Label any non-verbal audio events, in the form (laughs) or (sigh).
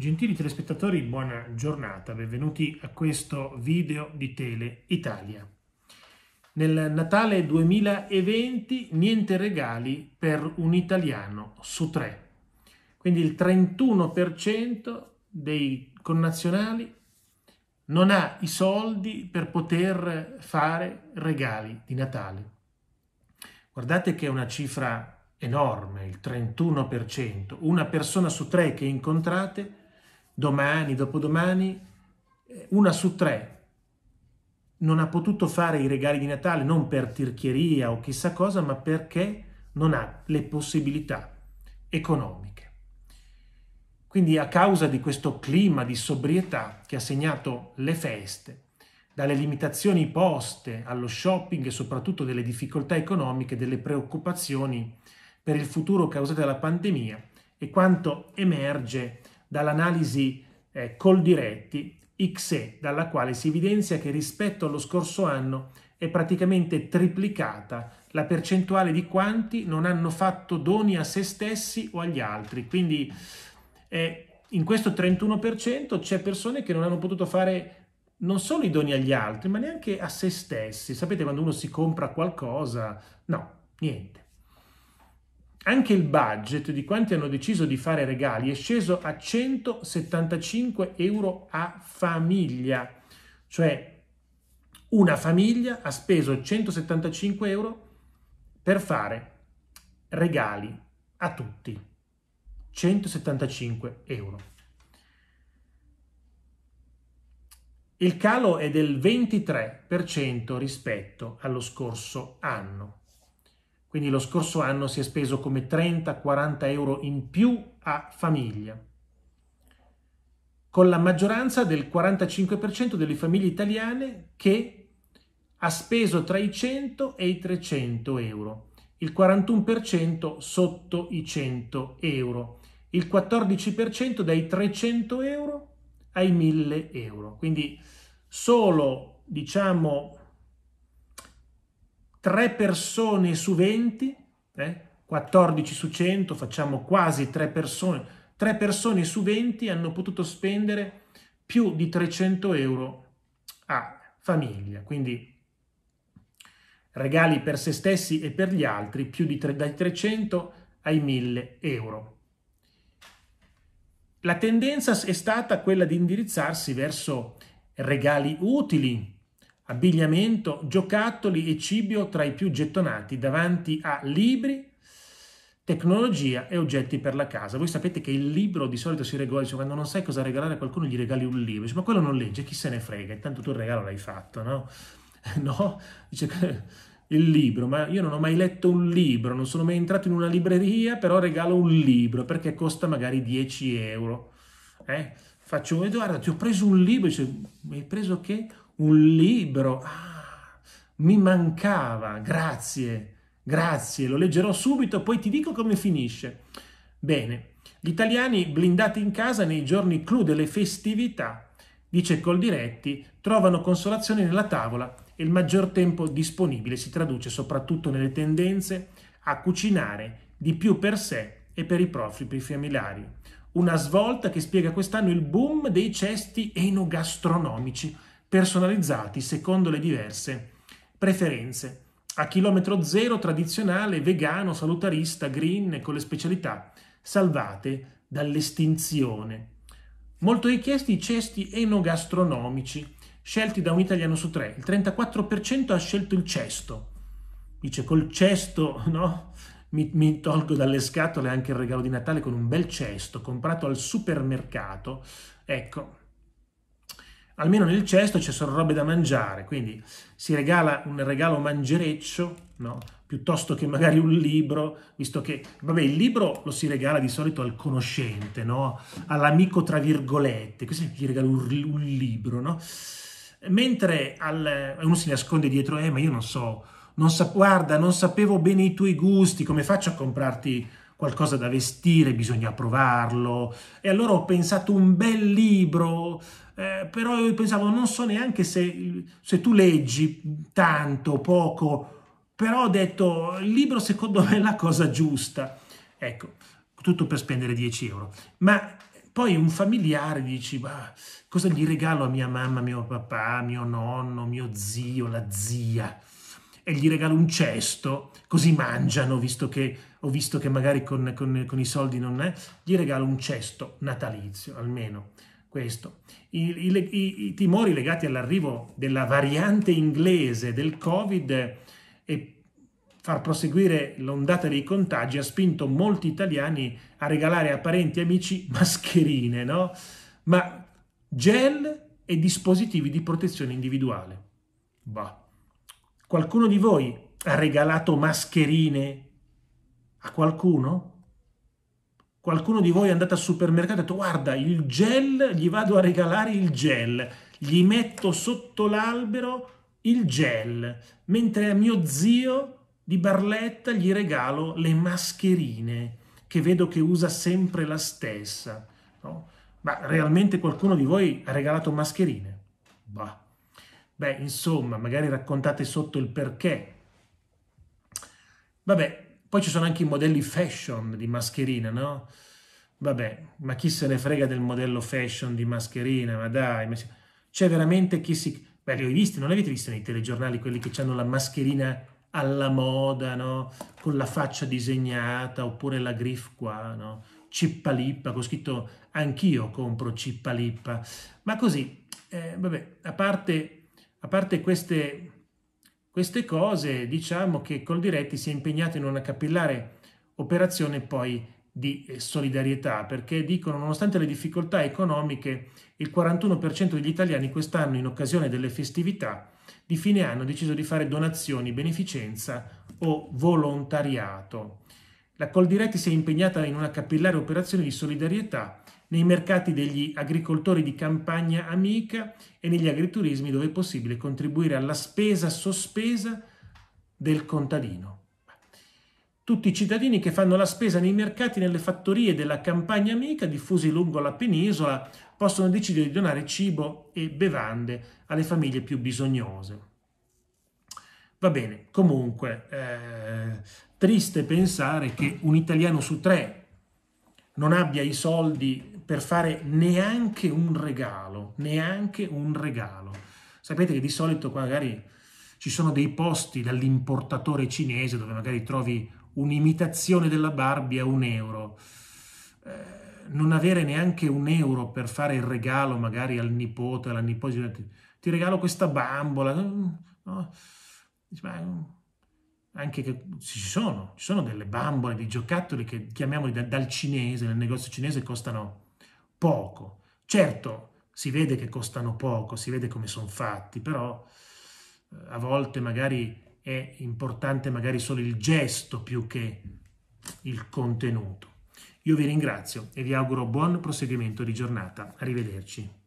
Gentili telespettatori, buona giornata, benvenuti a questo video di Tele Italia. Nel Natale 2020 niente regali per un italiano su tre. Quindi il 31% dei connazionali non ha i soldi per poter fare regali di Natale. Guardate che è una cifra enorme, il 31%. Una persona su tre che incontrate domani, dopodomani, eh, una su tre non ha potuto fare i regali di Natale non per tirchieria o chissà cosa, ma perché non ha le possibilità economiche. Quindi a causa di questo clima di sobrietà che ha segnato le feste, dalle limitazioni poste allo shopping e soprattutto delle difficoltà economiche, delle preoccupazioni per il futuro causate dalla pandemia e quanto emerge dall'analisi eh, Coldiretti XE, dalla quale si evidenzia che rispetto allo scorso anno è praticamente triplicata la percentuale di quanti non hanno fatto doni a se stessi o agli altri. Quindi eh, in questo 31% c'è persone che non hanno potuto fare non solo i doni agli altri, ma neanche a se stessi. Sapete quando uno si compra qualcosa? No, niente. Anche il budget di quanti hanno deciso di fare regali è sceso a 175 euro a famiglia, cioè una famiglia ha speso 175 euro per fare regali a tutti. 175 euro. Il calo è del 23% rispetto allo scorso anno. Quindi lo scorso anno si è speso come 30-40 euro in più a famiglia. Con la maggioranza del 45% delle famiglie italiane che ha speso tra i 100 e i 300 euro, il 41% sotto i 100 euro, il 14% dai 300 euro ai 1000 euro. Quindi solo diciamo 3 persone su 20, eh, 14 su 100, facciamo quasi 3 persone, 3 persone su 20 hanno potuto spendere più di 300 euro a famiglia, quindi regali per se stessi e per gli altri più di 3, dai 300 ai 1000 euro. La tendenza è stata quella di indirizzarsi verso regali utili, abbigliamento, giocattoli e cibo tra i più gettonati davanti a libri, tecnologia e oggetti per la casa. Voi sapete che il libro di solito si regola, cioè quando non sai cosa regalare a qualcuno gli regali un libro, dice, ma quello non legge, chi se ne frega, intanto tu il regalo l'hai fatto, no? (laughs) No, dice, il libro, ma io non ho mai letto un libro, non sono mai entrato in una libreria, però regalo un libro perché costa magari 10 euro. Eh? Faccio, Edoardo, ti ho preso un libro, dice, mi hai preso che? un libro. Ah, mi mancava, grazie, grazie, lo leggerò subito, poi ti dico come finisce. Bene, gli italiani blindati in casa nei giorni clou delle festività, dice Coldiretti, trovano consolazione nella tavola e il maggior tempo disponibile si traduce soprattutto nelle tendenze a cucinare di più per sé e per i profili familiari. Una svolta che spiega quest'anno il boom dei cesti enogastronomici personalizzati secondo le diverse preferenze. A chilometro zero tradizionale, vegano, salutarista, green con le specialità salvate dall'estinzione. Molto richiesti i cesti enogastronomici, scelti da un italiano su tre. Il 34% ha scelto il cesto. Dice col cesto, (laughs) no? Mi, mi, tolgo dalle scatole anche il regalo di Natale con un bel cesto comprato al supermercato. Ecco, almeno nel cesto ci sono robe da mangiare, quindi si regala un regalo mangereccio, no? piuttosto che magari un libro, visto che, vabbè, il libro lo si regala di solito al conoscente, no? all'amico tra virgolette, questo gli regala un, un libro, no? mentre al, uno si nasconde dietro, eh ma io non so, non sa, guarda, non sapevo bene i tuoi gusti, come faccio a comprarti qualcosa da vestire, bisogna provarlo. E allora ho pensato un bel libro, eh, però io pensavo non so neanche se, se tu leggi tanto, poco, però ho detto il libro secondo me è la cosa giusta. Ecco, tutto per spendere 10 euro. Ma poi un familiare dice, ma cosa gli regalo a mia mamma, mio papà, mio nonno, mio zio, la zia? e gli regalo un cesto, così mangiano, visto che ho visto che magari con, con, con i soldi non è, gli regalo un cesto natalizio, almeno questo. I, i, I, timori legati all'arrivo della variante inglese del Covid e far proseguire l'ondata dei contagi ha spinto molti italiani a regalare a parenti e amici (laughs) mascherine, no? Ma gel e dispositivi di protezione individuale. Bah. Qualcuno di voi ha regalato mascherine a qualcuno? Qualcuno di voi è andato al supermercato e ha detto guarda il gel, gli vado a regalare il gel, gli metto sotto l'albero il gel, mentre a mio zio di Barletta gli regalo le mascherine che vedo che usa sempre la stessa. No? Ma realmente qualcuno di voi ha regalato mascherine? Bah. Beh, insomma, magari raccontate sotto il perché. Vabbè, poi ci sono anche i modelli fashion di mascherina, no? Vabbè, ma chi se ne frega del modello fashion di mascherina? Ma dai, ma... c'è veramente chi si... Beh, li ho visti, non li avete visti nei telegiornali quelli che hanno la mascherina alla moda, no? Con la faccia disegnata, oppure la griff qua, no? Cippalippa, con scritto anch'io compro Cippalippa. Ma così, eh, vabbè, a parte a parte queste, queste cose, diciamo che Coldiretti si è impegnato in una capillare operazione poi di eh, solidarietà, perché dicono nonostante le difficoltà economiche, il 41% degli italiani quest'anno in occasione delle festività di fine anno ha deciso di fare donazioni, beneficenza o volontariato. La Coldiretti si è impegnata in una capillare operazione di solidarietà nei mercati degli agricoltori di campagna amica e negli agriturismi dove è possibile contribuire alla spesa sospesa del contadino. Tutti i cittadini che fanno la spesa nei mercati, nelle fattorie della campagna amica, diffusi lungo la penisola, possono decidere di donare cibo e bevande alle famiglie più bisognose. Va bene, comunque, eh, triste pensare che un italiano su tre non abbia i soldi per fare neanche un regalo, neanche un regalo. Sapete che di solito qua magari ci sono dei posti dall'importatore cinese dove magari trovi un'imitazione della Barbie a un euro. Eh, non avere neanche un euro per fare il regalo magari al nipote, alla nipote, ti regalo questa bambola. Mm, no? Mm, anche che ci sono, ci sono delle bambole, dei giocattoli che chiamiamoli dal cinese, nel negozio cinese costano poco. Certo, si vede che costano poco, si vede come sono fatti, però eh, a volte magari è importante magari solo il gesto più che il contenuto. Io vi ringrazio e vi auguro buon proseguimento di giornata. Arrivederci.